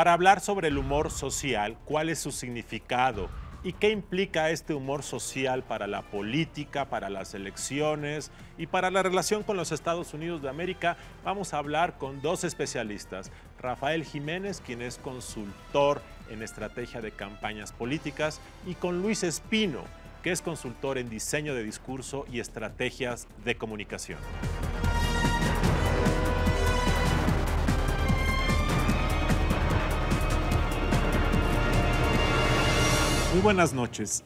para hablar sobre el humor social, cuál es su significado y qué implica este humor social para la política, para las elecciones y para la relación con los Estados Unidos de América, vamos a hablar con dos especialistas. Rafael Jiménez, quien es consultor en estrategia de campañas políticas, y con Luis Espino, que es consultor en diseño de discurso y estrategias de comunicación. buenas noches.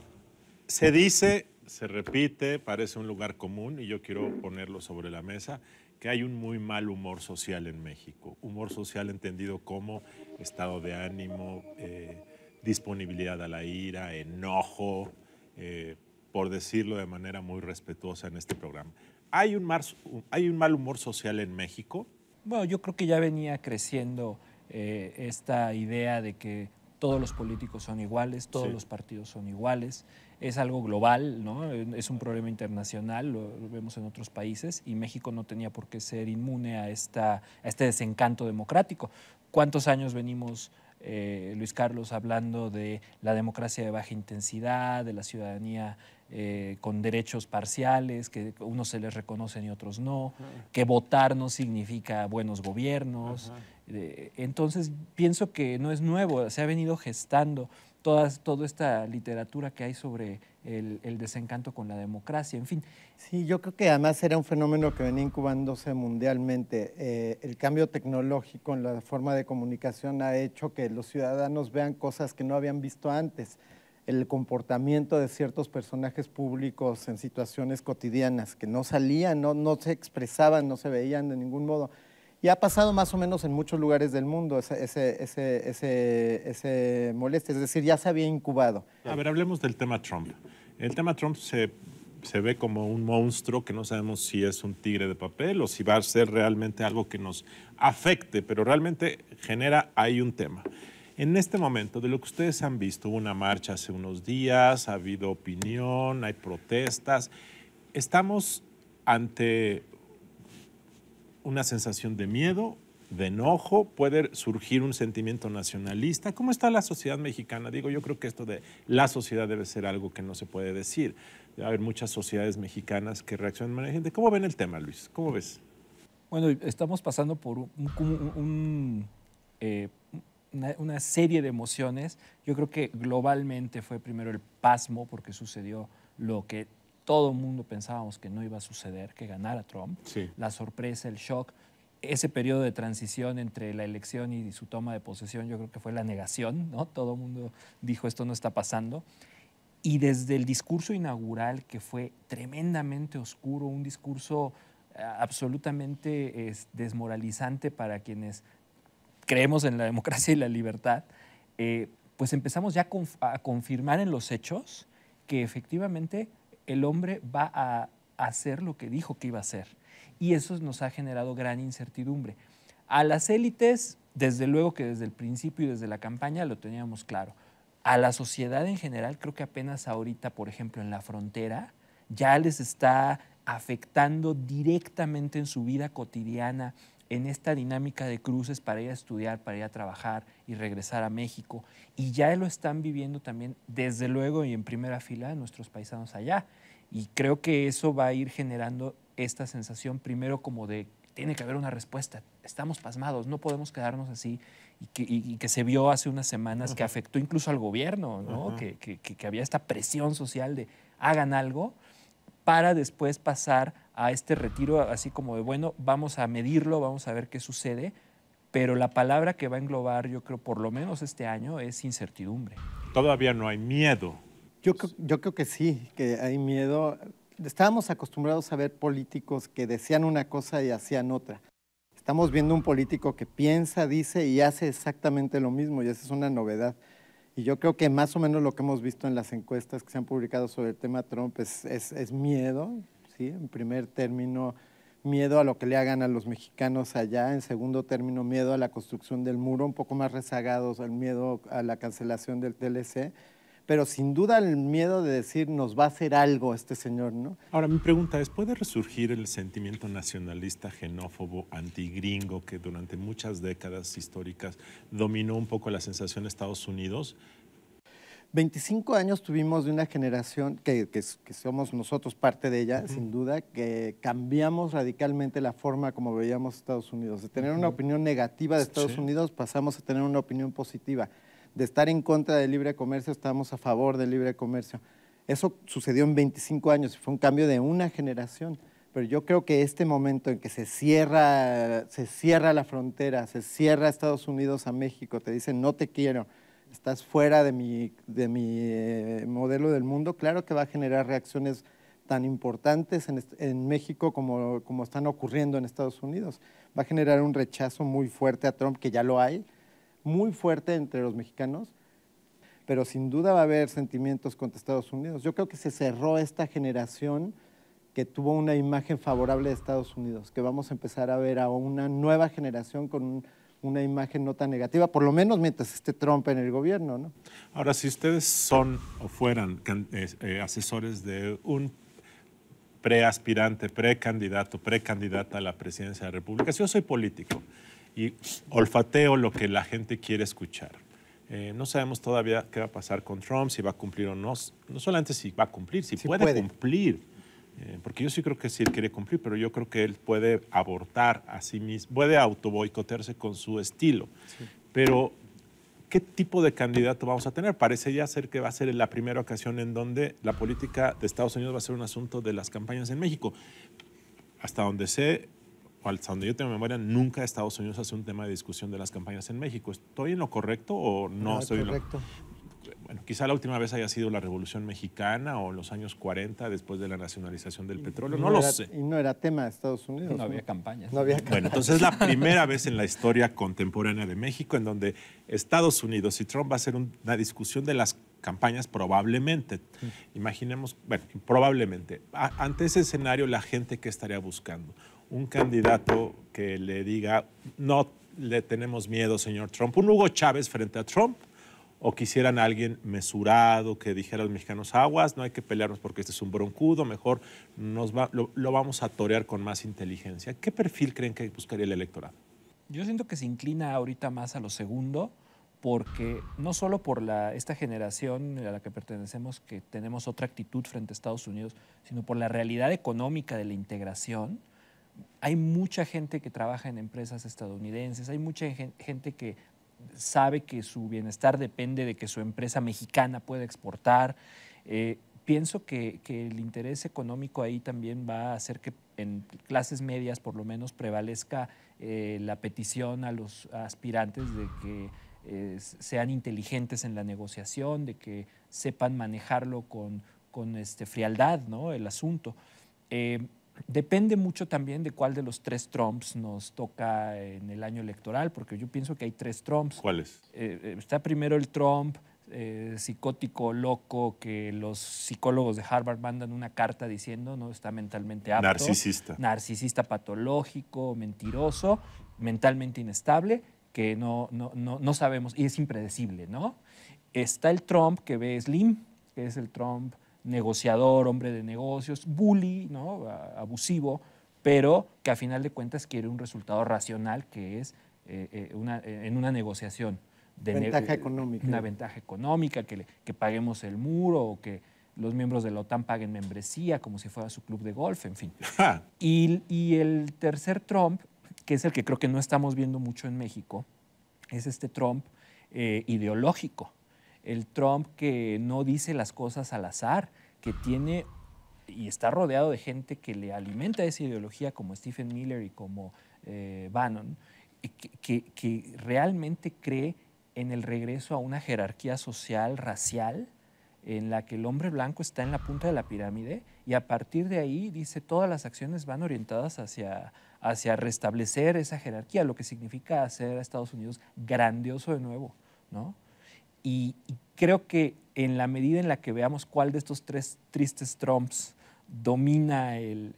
Se dice, se repite, parece un lugar común y yo quiero ponerlo sobre la mesa, que hay un muy mal humor social en México. Humor social entendido como estado de ánimo, eh, disponibilidad a la ira, enojo, eh, por decirlo de manera muy respetuosa en este programa. ¿Hay un, mal humor social en México? Bueno, yo creo que ya venía creciendo eh, esta idea de que todos los políticos son iguales, todos los partidos son iguales, es algo global, ¿no? es un problema internacional, lo, vemos en otros países y México no tenía por qué ser inmune a, esta, a este desencanto democrático. ¿Cuántos años venimos eh, Luis Carlos hablando de la democracia de baja intensidad, de la ciudadanía eh, con derechos parciales, que unos se les reconocen y otros no, que votar no significa buenos gobiernos, entonces pienso que no es nuevo, se ha venido gestando toda, esta literatura que hay sobre el, desencanto con la democracia, en fin. Sí, yo creo que además era un fenómeno que venía incubándose mundialmente. Eh, el cambio tecnológico en la forma de comunicación ha hecho que los ciudadanos vean cosas que no habían visto antes. El comportamiento de ciertos personajes públicos en situaciones cotidianas que no salían, no, no se expresaban, no se veían de ningún modo y ha pasado más o menos en muchos lugares del mundo ese, ese, ese, ese, molestia, es decir, ya se había incubado. A ver, hablemos del tema Trump. El tema Trump se, se ve como un monstruo que no sabemos si es un tigre de papel o si va a ser realmente algo que nos afecte, pero realmente genera ahí un tema. En este momento, de lo que ustedes han visto, hubo una marcha hace unos días, ha habido opinión, hay protestas. Estamos ante una sensación de miedo, de enojo, puede surgir un sentimiento nacionalista. ¿Cómo está la sociedad mexicana? Digo, yo creo que esto de la sociedad debe ser algo que no se puede decir. Debe haber muchas sociedades mexicanas que reaccionan de manera gente. ¿Cómo ven el tema, Luis? ¿Cómo ves? Bueno, estamos pasando por eh, una, serie de emociones. Yo creo que globalmente fue primero el pasmo, porque sucedió lo que todo el mundo pensábamos que no iba a suceder, que ganara Trump. La sorpresa, el shock, ese periodo de transición entre la elección y su toma de posesión, yo creo que fue la negación, ¿no? Todo el mundo dijo esto no está pasando. Y desde el discurso inaugural, que fue tremendamente oscuro, un discurso eh, absolutamente desmoralizante para quienes creemos en la democracia y la libertad, eh, pues empezamos ya a confirmar en los hechos que efectivamente el hombre va a hacer lo que dijo que iba a hacer. Y eso nos ha generado gran incertidumbre. A las élites, desde luego que desde el principio y desde la campaña lo teníamos claro. A la sociedad en general, creo que apenas ahorita, por ejemplo, en la frontera, ya les está afectando directamente en su vida cotidiana, en esta dinámica de cruces para ir a estudiar, para ir a trabajar y regresar a México. Y ya lo están viviendo también, desde luego, y en primera fila, nuestros paisanos allá. Y creo que eso va a ir generando esta sensación, primero como de, tiene que haber una respuesta, estamos pasmados, no podemos quedarnos así, y que, se vio hace unas semanas que afectó incluso al gobierno, que había esta presión social de, hagan algo para después pasar a este retiro, así como de, bueno, vamos a medirlo, vamos a ver qué sucede, pero la palabra que va a englobar, yo creo, por lo menos este año, es incertidumbre. Todavía no hay miedo. Yo, creo que sí, que hay miedo. Estábamos acostumbrados a ver políticos que decían una cosa y hacían otra. Estamos viendo un político que piensa, dice y hace exactamente lo mismo, y esa es una novedad. Y yo creo que más o menos lo que hemos visto en las encuestas que se han publicado sobre el tema Trump es, miedo, ¿sí? En primer término, miedo a lo que le hagan a los mexicanos allá, en segundo término miedo a la construcción del muro, un poco más rezagados el miedo a la cancelación del TLC pero sin duda el miedo de decir nos va a hacer algo este señor, ¿no? Ahora, mi pregunta es, ¿puede resurgir el sentimiento nacionalista, xenófobo, antigringo que durante muchas décadas históricas dominó un poco la sensación de Estados Unidos? 25 años tuvimos de una generación que, somos nosotros parte de ella, sin duda, que cambiamos radicalmente la forma como veíamos Estados Unidos. De tener una opinión negativa de Estados Unidos pasamos a tener una opinión positiva de estar en contra del libre comercio, estamos a favor del libre comercio. Eso sucedió en 25 años fue un cambio de una generación. Pero yo creo que este momento en que se cierra, se cierra la frontera, se cierra Estados Unidos a México, te dicen no te quiero, estás fuera de mi, de mi eh, modelo del mundo, claro que va a generar reacciones tan importantes en, en México como, como están ocurriendo en Estados Unidos. Va a generar un rechazo muy fuerte a Trump, que ya lo hay, muy fuerte entre los mexicanos, pero sin duda va a haber sentimientos contra Estados Unidos. Yo creo que se cerró esta generación que tuvo una imagen favorable de Estados Unidos, que vamos a empezar a ver a una nueva generación con una imagen no tan negativa, por lo menos mientras esté Trump en el gobierno. ¿no? Ahora, si ustedes son o fueran eh, eh, asesores de un preaspirante, precandidato, precandidata a la presidencia de la República, si yo soy político y olfateo lo que la gente quiere escuchar. Eh, no sabemos todavía qué va a pasar con Trump, si va a cumplir o no. No solamente si va a cumplir, si, puede, cumplir. Eh, porque yo sí creo que sí él quiere cumplir, pero yo creo que él puede abortar a sí mismo, puede autoboicotearse con su estilo. Pero, ¿qué tipo de candidato vamos a tener? Parece ya ser que va a ser la primera ocasión en donde la política de Estados Unidos va a ser un asunto de las campañas en México. Hasta donde sé, donde yo tengo memoria, nunca Estados Unidos hace un tema de discusión de las campañas en México. ¿Estoy en lo correcto o no, ah, estoy En lo... correcto. Bueno, quizá la última vez haya sido la Revolución Mexicana o los años 40, después de la nacionalización del petróleo. No, lo sé. Y no era tema de Estados Unidos. No, había campañas. Bueno, entonces es la primera vez en la historia contemporánea de México en donde Estados Unidos y Trump va a ser una discusión de las campañas probablemente. Imaginemos, bueno, probablemente. ante ese escenario, la gente qué estaría buscando un candidato que le diga, no le tenemos miedo, señor Trump, un Hugo Chávez frente a Trump, o quisieran alguien mesurado que dijera a los mexicanos, aguas, no hay que pelearnos porque este es un broncudo, mejor nos lo, vamos a torear con más inteligencia. ¿Qué perfil creen que buscaría el electorado? Yo siento que se inclina ahorita más a lo segundo, porque no solo por la, esta generación a la que pertenecemos, que tenemos otra actitud frente a Estados Unidos, sino por la realidad económica de la integración hay mucha gente que trabaja en empresas estadounidenses, hay mucha gente que sabe que su bienestar depende de que su empresa mexicana pueda exportar. Eh, pienso que, el interés económico ahí también va a hacer que en clases medias por lo menos prevalezca eh, la petición a los aspirantes de que eh, sean inteligentes en la negociación, de que sepan manejarlo con, con este, frialdad ¿no? el asunto. Depende mucho también de cuál de los tres Trumps nos toca en el año electoral, porque yo pienso que hay tres Trumps. ¿Cuáles? Eh, eh, está primero el Trump eh, psicótico, loco, que los psicólogos de Harvard mandan una carta diciendo, no está mentalmente apto. Narcisista. Narcisista patológico, mentiroso, mentalmente inestable, que no, no, no sabemos, y es impredecible, ¿no? Está el Trump que ve Slim, que es el Trump negociador, hombre de negocios, bully, ¿no? abusivo, pero que a final de cuentas quiere un resultado racional que es eh, eh, una, eh, en una negociación. De ventaja económica. Una ventaja económica, que, paguemos el muro o que los miembros de la OTAN paguen membresía como si fuera su club de golf, en fin. y, el tercer Trump, que es el que creo que no estamos viendo mucho en México, es este Trump ideológico el Trump que no dice las cosas al azar, que tiene y está rodeado de gente que le alimenta esa ideología como Stephen Miller y como eh, Bannon, que, que, realmente cree en el regreso a una jerarquía social, racial, en la que el hombre blanco está en la punta de la pirámide y a partir de ahí, dice, todas las acciones van orientadas hacia, hacia restablecer esa jerarquía, lo que significa hacer a Estados Unidos grandioso de nuevo, ¿no? Y, creo que en la medida en la que veamos cuál de estos tres tristes Trumps domina el,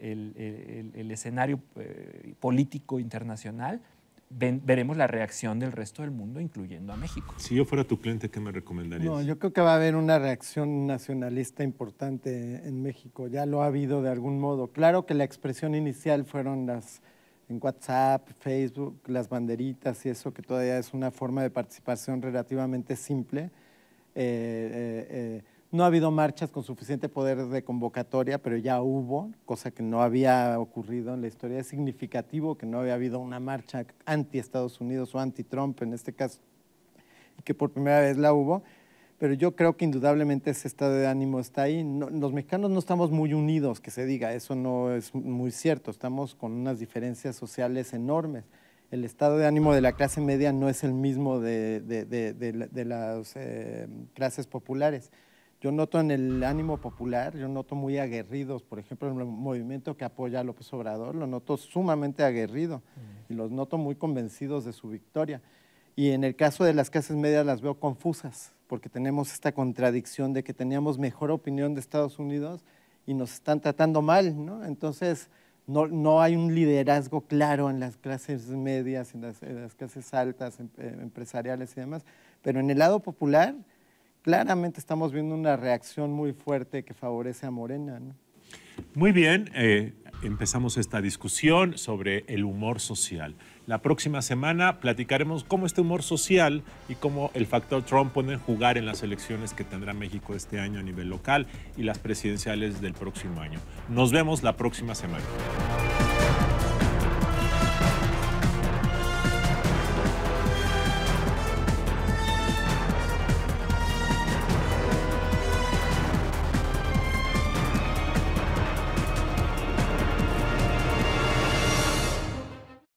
escenario eh, político internacional, veremos la reacción del resto del mundo, incluyendo a México. Si yo fuera tu cliente, ¿qué me recomendarías? No, yo creo que va a haber una reacción nacionalista importante en México. Ya lo ha habido de algún modo. Claro que la expresión inicial fueron las en WhatsApp, Facebook, las banderitas y eso, que todavía es una forma de participación relativamente simple. Eh, eh, eh, no ha habido marchas con suficiente poder de convocatoria, pero ya hubo, cosa que no había ocurrido en la historia. Es significativo que no había habido una marcha anti-Estados Unidos o anti-Trump en este caso, que por primera vez la hubo pero yo creo que indudablemente ese estado de ánimo está ahí. los mexicanos no estamos muy unidos, que se diga, eso no es muy cierto, estamos con unas diferencias sociales enormes. El estado de ánimo de la clase media no es el mismo de, las eh, clases populares. Yo noto en el ánimo popular, yo noto muy aguerridos, por ejemplo, el movimiento que apoya a López Obrador, lo noto sumamente aguerrido y los noto muy convencidos de su victoria. Y en el caso de las clases medias las veo confusas, porque tenemos esta contradicción de que teníamos mejor opinión de Estados Unidos y nos están tratando mal, ¿no? Entonces, no, hay un liderazgo claro en las clases medias, en las, clases altas, em, eh, empresariales y demás, pero en el lado popular, claramente estamos viendo una reacción muy fuerte que favorece a Morena, Muy bien, eh, empezamos esta discusión sobre el humor social. La próxima semana platicaremos cómo este humor social y cómo el factor Trump pueden jugar en las elecciones que tendrá México este año a nivel local y las presidenciales del próximo año. Nos vemos la próxima semana.